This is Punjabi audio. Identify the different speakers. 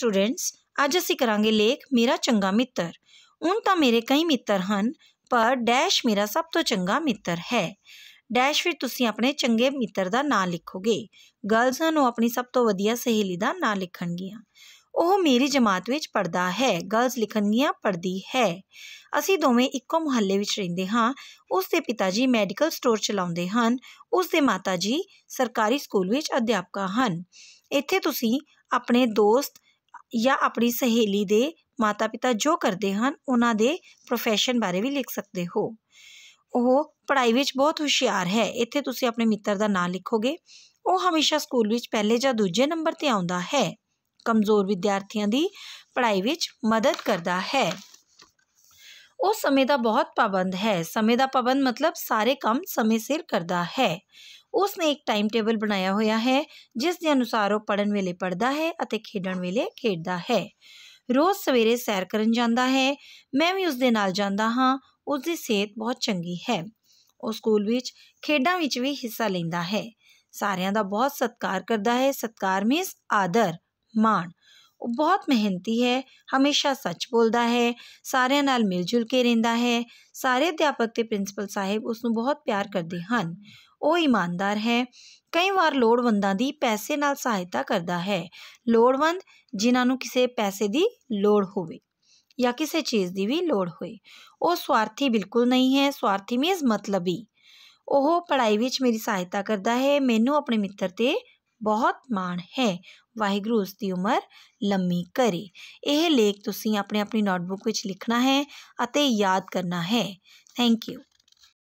Speaker 1: ਸਟੂਡੈਂਟਸ ਅੱਜ ਅਸੀਂ ਕਰਾਂਗੇ ਲੇਖ ਮੇਰਾ ਚੰਗਾ ਮਿੱਤਰ ਹੁਣ ਤਾਂ ਮੇਰੇ ਕਈ ਮਿੱਤਰ ਹਨ ਪਰ ਡੈਸ਼ ਮੇਰਾ ਸਭ ਤੋਂ ਚੰਗਾ ਮਿੱਤਰ ਹੈ ਡੈਸ਼ ਵਿੱਚ ਤੁਸੀਂ ਆਪਣੇ ਚੰਗੇ ਮਿੱਤਰ ਦਾ ਨਾਂ ਲਿਖੋਗੇ ਗਰਲਸ ਨੂੰ ਆਪਣੀ ਸਭ ਤੋਂ ਵਧੀਆ ਸਹੇਲੀ ਦਾ ਨਾਂ ਲਿਖਣਗੀਆਂ ਉਹ ਮੇਰੀ ਜਮਾਤ ਵਿੱਚ ਪੜਦਾ ਹੈ ਗਰਲਸ ਲਿਖਣਗੀਆਂ ਪੜਦੀ ਹੈ ਅਸੀਂ ਦੋਵੇਂ ਇੱਕੋ ਮੁਹੱਲੇ ਵਿੱਚ ਰਹਿੰਦੇ ਹਾਂ ਉਸ ਦੇ ਪਿਤਾ ਜੀ ਮੈਡੀਕਲ ਸਟੋਰ ਚਲਾਉਂਦੇ ਹਨ ਉਸ ਦੇ ਮਾਤਾ ਜੀ ਸਰਕਾਰੀ ਸਕੂਲ ਵਿੱਚ ਅਧਿਆਪਕਾ ਹਨ ਇੱਥੇ ਤੁਸੀਂ ਆਪਣੇ ਦੋਸਤ ਜਾਂ ਆਪਣੀ ਸਹੇਲੀ ਦੇ ਮਾਤਾ ਪਿਤਾ ਜੋ ਕਰਦੇ ਹਨ ਉਹਨਾਂ ਦੇ ਪ੍ਰੋਫੈਸ਼ਨ ਬਾਰੇ ਵੀ ਲਿਖ ਸਕਦੇ ਹੋ ਉਹ ਪੜ੍ਹਾਈ ਵਿੱਚ ਬਹੁਤ ਹੁਸ਼ਿਆਰ ਹੈ ਇੱਥੇ ਤੁਸੀਂ ਆਪਣੇ ਮਿੱਤਰ ਦਾ ਨਾਮ ਲਿਖੋਗੇ ਉਹ ਹਮੇਸ਼ਾ ਸਕੂਲ ਵਿੱਚ ਪਹਿਲੇ ਜਾਂ ਦੂਜੇ ਨੰਬਰ ਤੇ ਆਉਂਦਾ ਹੈ ਕਮਜ਼ੋਰ ਵਿਦਿਆਰਥੀਆਂ ਦੀ ਪੜ੍ਹਾਈ ਵਿੱਚ ਮਦਦ ਕਰਦਾ ਹੈ ਉਹ ਸਮੇਂ ਦਾ ਬਹੁਤ ਪਾਬੰਦ ਹੈ ਸਮੇਂ ਦਾ ਪਾਬੰਦ ਮਤਲਬ ਸਾਰੇ ਕੰਮ ਸਮੇਂ ਸਿਰ ਕਰਦਾ ਹੈ ਉਸ ਨੇ ਇੱਕ ਟਾਈਮ ਟੇਬਲ ਬਣਾਇਆ ਹੋਇਆ ਹੈ ਜਿਸ ਦੇ ਅਨੁਸਾਰ ਉਹ ਪੜਨ ਵੇਲੇ ਪੜਦਾ ਹੈ ਅਤੇ ਖੇਡਣ ਵੇਲੇ ਖੇਡਦਾ ਹੈ ਰੋਜ਼ ਸਵੇਰੇ ਸੈਰ ਕਰਨ ਜਾਂਦਾ ਹੈ ਮੈਂ ਵੀ ਉਸ ਦੇ ਨਾਲ ਜਾਂਦਾ ਹਾਂ ਉਸ ਦੀ ਸਿਹਤ ਬਹੁਤ ਚੰਗੀ ਹੈ ਉਹ ਸਕੂਲ ਵਿੱਚ ਖੇਡਾਂ ਵਿੱਚ ਵੀ ਹਿੱਸਾ ਲੈਂਦਾ ਹੈ ਸਾਰਿਆਂ ਦਾ ਬਹੁਤ ਸਤਿਕਾਰ ਕਰਦਾ ਹੈ ਸਤਿਕਾਰ ਮੀਨਸ ਆਦਰ ਮਾਣ ਉਹ ਬਹੁਤ ਮਿਹਨਤੀ ਹੈ ਹਮੇਸ਼ਾ ਸੱਚ ਬੋਲਦਾ ਹੈ ਸਾਰਿਆਂ ਨਾਲ ਮਿਲ ਜੁਲ ਕੇ ਰਹਿੰਦਾ ਹੈ ਸਾਰੇ ਅਧਿਆਪਕ ਤੇ ਪ੍ਰਿੰਸੀਪਲ ਸਾਹਿਬ ਉਸ ਨੂੰ ਬਹੁਤ ਪਿਆਰ ਕਰਦੇ ਹਨ ਉਹ ਇਮਾਨਦਾਰ ਹੈ ਕਈ ਵਾਰ ਲੋੜਵੰਦਾਂ ਦੀ ਪੈਸੇ ਨਾਲ ਸਹਾਇਤਾ ਕਰਦਾ ਹੈ ਲੋੜਵੰਦ ਜਿਨ੍ਹਾਂ ਨੂੰ ਕਿਸੇ ਪੈਸੇ ਦੀ ਲੋੜ ਹੋਵੇ ਜਾਂ ਕਿਸੇ ਚੀਜ਼ ਦੀ ਵੀ ਲੋੜ ਹੋਵੇ ਉਹ ਸਵਾਰਥੀ ਬਿਲਕੁਲ ਨਹੀਂ ਹੈ ਸਵਾਰਥੀ ਮੀਨਸ ਮਤਲਬੀ ਉਹ ਪੜ੍ਹਾਈ ਵਿੱਚ ਮੇਰੀ ਸਹਾਇਤਾ ਕਰਦਾ ਹੈ ਮੈਨੂੰ ਆਪਣੇ ਮਿੱਤਰ ਤੇ ਬਹੁਤ ਮਾਣ ਹੈ ਵਾਹਿਗੁਰੂ ਉਸ ਦੀ ਉਮਰ ਲੰਮੀ ਕਰੇ ਇਹ ਲੇਖ ਤੁਸੀਂ ਆਪਣੇ ਆਪਣੀ ਨੋਟਬੁੱਕ ਵਿੱਚ ਲਿਖਣਾ ਹੈ ਅਤੇ ਯਾਦ ਕਰਨਾ ਹੈ ਥੈਂਕ ਯੂ